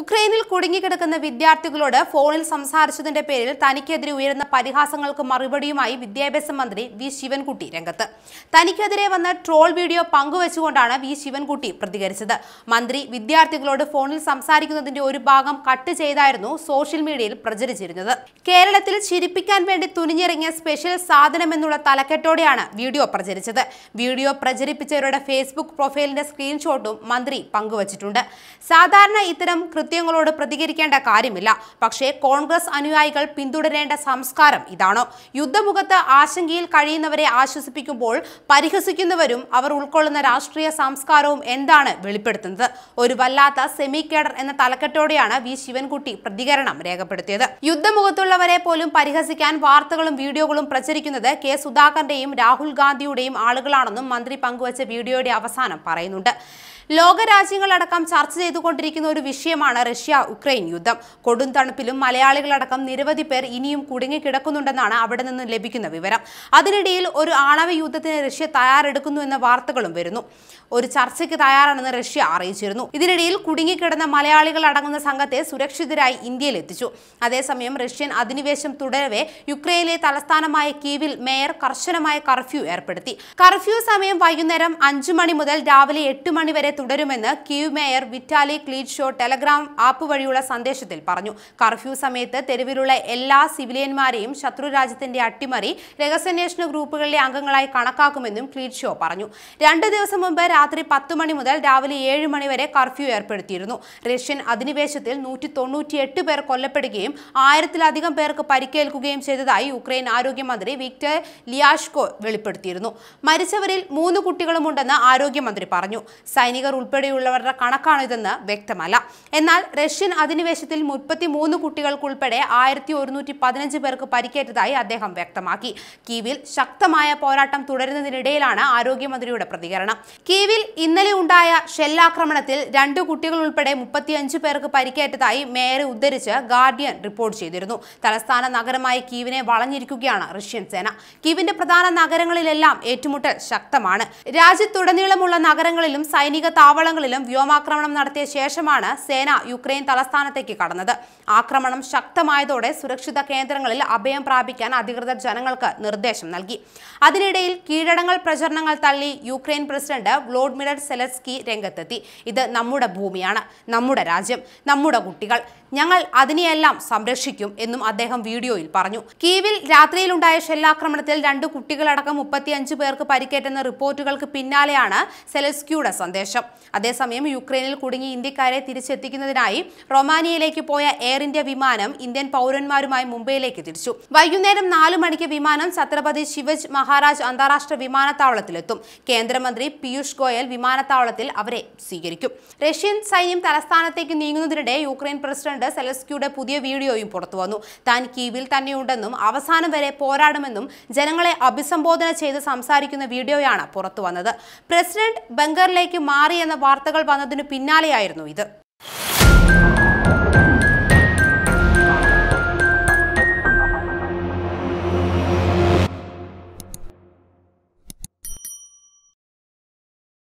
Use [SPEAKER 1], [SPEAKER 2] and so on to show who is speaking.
[SPEAKER 1] ഉക്രൈനിൽ കുടുങ്ങിക്കിടക്കുന്ന വിദ്യാർത്ഥികളോട് ഫോണിൽ സംസാരിച്ചതിന്റെ പേരിൽ തനിക്കെതിരെ ഉയരുന്ന പരിഹാസങ്ങൾക്ക് മറുപടിയുമായി വിദ്യാഭ്യാസ മന്ത്രി വി ശിവൻകുട്ടി രംഗത്ത് തനിക്കെതിരെ വന്ന ട്രോൾ വീഡിയോ പങ്കുവച്ചുകൊണ്ടാണ് വി ശിവൻകുട്ടി പ്രതികരിച്ചത് മന്ത്രി വിദ്യാർത്ഥികളോട് ഫോണിൽ സംസാരിക്കുന്നതിന്റെ ഒരു ഭാഗം കട്ട് ചെയ്തായിരുന്നു സോഷ്യൽ മീഡിയയിൽ പ്രചരിച്ചിരുന്നത് കേരളത്തിൽ ചിരിപ്പിക്കാൻ വേണ്ടി തുനിഞ്ഞിറങ്ങിയ സ്പെഷ്യൽ സാധനം എന്നുള്ള തലക്കെട്ടോടെയാണ് വീഡിയോ പ്രചരിച്ചത് വീഡിയോ പ്രചരിപ്പിച്ചവരുടെ ഫേസ്ബുക്ക് പ്രൊഫൈലിന്റെ സ്ക്രീൻഷോട്ടും മന്ത്രി പങ്കുവച്ചിട്ടുണ്ട് സാധാരണ ഇത്തരം കൃത്യങ്ങളോട് പ്രതികരിക്കേണ്ട കാര്യമില്ല പക്ഷേ കോൺഗ്രസ് അനുയായികൾ പിന്തുടരേണ്ട സംസ്കാരം ഇതാണ് യുദ്ധമുഖത്ത് ആശങ്കയിൽ കഴിയുന്നവരെ ആശ്വസിപ്പിക്കുമ്പോൾ പരിഹസിക്കുന്നവരും അവർ ഉൾക്കൊള്ളുന്ന രാഷ്ട്രീയ സംസ്കാരവും എന്താണ് വെളിപ്പെടുത്തുന്നത് ഒരു വല്ലാത്ത സെമി കേഡർ എന്ന തലക്കെട്ടോടെയാണ് വി ശിവൻകുട്ടി പ്രതികരണം രേഖപ്പെടുത്തിയത് യുദ്ധമുഖത്തുള്ളവരെ പോലും പരിഹസിക്കാൻ വാർത്തകളും വീഡിയോകളും പ്രചരിക്കുന്നത് കെ സുധാകരന്റെയും രാഹുൽ ഗാന്ധിയുടെയും ആളുകളാണെന്നും മന്ത്രി പങ്കുവച്ച വീഡിയോയുടെ അവസാനം പറയുന്നുണ്ട് ലോകരാജ്യങ്ങളടക്കം ചർച്ച ചെയ്തുകൊണ്ടിരിക്കുന്ന ഒരു വിഷയമാണ് റഷ്യ ഉക്രൈൻ യുദ്ധം കൊടും തണുപ്പിലും മലയാളികളടക്കം നിരവധി പേർ ഇനിയും കുടുങ്ങിക്കിടക്കുന്നുണ്ടെന്നാണ് അവിടെ നിന്ന് ലഭിക്കുന്ന വിവരം അതിനിടയിൽ ഒരു ആണവ യുദ്ധത്തിന് റഷ്യ തയ്യാറെടുക്കുന്നു എന്ന വാർത്തകളും വരുന്നു ഒരു ചർച്ചയ്ക്ക് തയ്യാറാണെന്ന് റഷ്യ അറിയിച്ചിരുന്നു ഇതിനിടയിൽ കുടുങ്ങിക്കിടന്ന മലയാളികൾ അടങ്ങുന്ന സംഘത്തെ സുരക്ഷിതരായി ഇന്ത്യയിൽ എത്തിച്ചു അതേസമയം റഷ്യൻ അധിനിവേശം തുടരവെ യുക്രൈനിലെ തലസ്ഥാനമായ കീവിൽ മേയർ കർശനമായ കർഫ്യൂ ഏർപ്പെടുത്തി കർഫ്യൂ സമയം വൈകുന്നേരം അഞ്ചു മണി മുതൽ രാവിലെ എട്ട് മണി വരെ തുടരുമെന്ന് Kyiv mayor Vitali Klitschko Telegram app വഴിയുള്ള സന്ദേശത്തിൽ പറഞ്ഞു കർഫ്യൂ സമയത്ത് തെരുവിലുള്ള എല്ലാ സിവിലിയന്മാരെയും ശത്രുരാജ്യത്തിന്റെ അട്ടിമറി രഹസ്യാന്വേഷണ ഗ്രൂപ്പുകളിലെ അംഗങ്ങളായി കണക്കാക്കുമെന്നും ക്ലീറ്റ്ഷോ പറഞ്ഞു രണ്ട് ദിവസം മുമ്പ് രാത്രി പത്ത് മണി മുതൽ രാവിലെ ഏഴ് മണി വരെ കർഫ്യൂ ഏർപ്പെടുത്തിയിരുന്നു റഷ്യൻ അധിനിവേശത്തിൽ നൂറ്റി തൊണ്ണൂറ്റിയെട്ട് പേർ കൊല്ലപ്പെടുകയും ആയിരത്തിലധികം പേർക്ക് പരിക്കേൽക്കുകയും ചെയ്തതായി യുക്രൈൻ ആരോഗ്യമന്ത്രി വിക്ടർ ലിയാഷ്കോ വെളിപ്പെടുത്തിയിരുന്നു മരിച്ചവരിൽ മൂന്ന് കുട്ടികളുമുണ്ടെന്ന് ആരോഗ്യമന്ത്രി പറഞ്ഞു സൈനിക സൈനികർ ഉൾപ്പെടെയുള്ളവരുടെ കണക്കാണിതെന്ന് വ്യക്തമല്ല എന്നാൽ റഷ്യൻ അധിനിവേശത്തിൽ മുപ്പത്തിമൂന്ന് കുട്ടികൾക്കുൾപ്പെടെ ആയിരത്തി ഒരുന്നൂറ്റി പതിനഞ്ച് പേർക്ക് പരിക്കേറ്റതായി അദ്ദേഹം വ്യക്തമാക്കി കീവിൽ ശക്തമായ പോരാട്ടം തുടരുന്നതിനിടയിലാണ് ആരോഗ്യമന്ത്രിയുടെ പ്രതികരണം കീവിൽ ഇന്നലെ ഉണ്ടായ ഷെല്ലാക്രമണത്തിൽ രണ്ട് കുട്ടികൾ ഉൾപ്പെടെ മുപ്പത്തിയഞ്ച് പേർക്ക് പരിക്കേറ്റതായി മേയർ ഉദ്ധരിച്ച് ഗാർഡിയൻ റിപ്പോർട്ട് ചെയ്തിരുന്നു തലസ്ഥാന നഗരമായ കീവിനെ വളഞ്ഞിരിക്കുകയാണ് റഷ്യൻ സേന കീവിന്റെ പ്രധാന നഗരങ്ങളിലെല്ലാം ഏറ്റുമുട്ടൽ ശക്തമാണ് രാജ്യത്തുടനീളമുള്ള നഗരങ്ങളിലും സൈനിക താവളങ്ങളിലും വ്യോമാക്രമണം നടത്തിയ ശേഷമാണ് സേന യുക്രൈൻ തലസ്ഥാനത്തേക്ക് കടന്നത് ആക്രമണം ശക്തമായതോടെ സുരക്ഷിത കേന്ദ്രങ്ങളിൽ അഭയം പ്രാപിക്കാൻ അധികൃതർ ജനങ്ങൾക്ക് നിർദ്ദേശം നൽകി അതിനിടയിൽ കീഴടങ്ങൾ പ്രചരണങ്ങൾ തള്ളി യുക്രൈൻ പ്രസിഡന്റ് വ്ലോഡിമിർ സെലസ്കി രംഗത്തെത്തി ഇത് നമ്മുടെ ഭൂമിയാണ് നമ്മുടെ രാജ്യം നമ്മുടെ കുട്ടികൾ ഞങ്ങൾ അതിനെയെല്ലാം സംരക്ഷിക്കും എന്നും അദ്ദേഹം വീഡിയോയിൽ പറഞ്ഞു കീവിൽ രാത്രിയിലുണ്ടായ ഷെല്ലാക്രമണത്തിൽ രണ്ട് കുട്ടികളടക്കം മുപ്പത്തിയഞ്ച് പേർക്ക് പരിക്കേറ്റെന്ന റിപ്പോർട്ടുകൾക്ക് പിന്നാലെയാണ് സെലസ്ക്യൂടെ സന്ദേശം അതേസമയം യുക്രൈനിൽ കുടുങ്ങി ഇന്ത്യക്കാരെ തിരിച്ചെത്തിക്കുന്നതിനായി റൊമാനിയയിലേക്ക് പോയ എയർ ഇന്ത്യ വിമാനം ഇന്ത്യൻ പൗരന്മാരുമായി മുംബൈയിലേക്ക് തിരിച്ചു വൈകുന്നേരം നാലു മണിക്ക് വിമാനം ഛത്രപതി ശിവജ് മഹാരാജ് അന്താരാഷ്ട്ര വിമാനത്താവളത്തിലെത്തും കേന്ദ്രമന്ത്രി പീയൂഷ് ഗോയൽ വിമാനത്താവളത്തിൽ അവരെ സ്വീകരിക്കും റഷ്യൻ സൈന്യം തലസ്ഥാനത്തേക്ക് നീങ്ങുന്നതിനിടെ യുക്രൈൻ പ്രസിഡന്റ് സെലസ്കിയുടെ പുതിയ വീഡിയോയും പുറത്തുവന്നു താൻ കീവിൽ തന്നെയുണ്ടെന്നും അവസാനം വരെ പോരാടുമെന്നും ജനങ്ങളെ അഭിസംബോധന ചെയ്ത് സംസാരിക്കുന്ന വീഡിയോയാണ് പുറത്തുവന്നത് പ്രസിഡന്റ് ബംഗറിലേക്ക് മാറി മാറിയെന്ന വാർത്തകൾ വന്നതിനു പിന്നാലെയായിരുന്നു ഇത്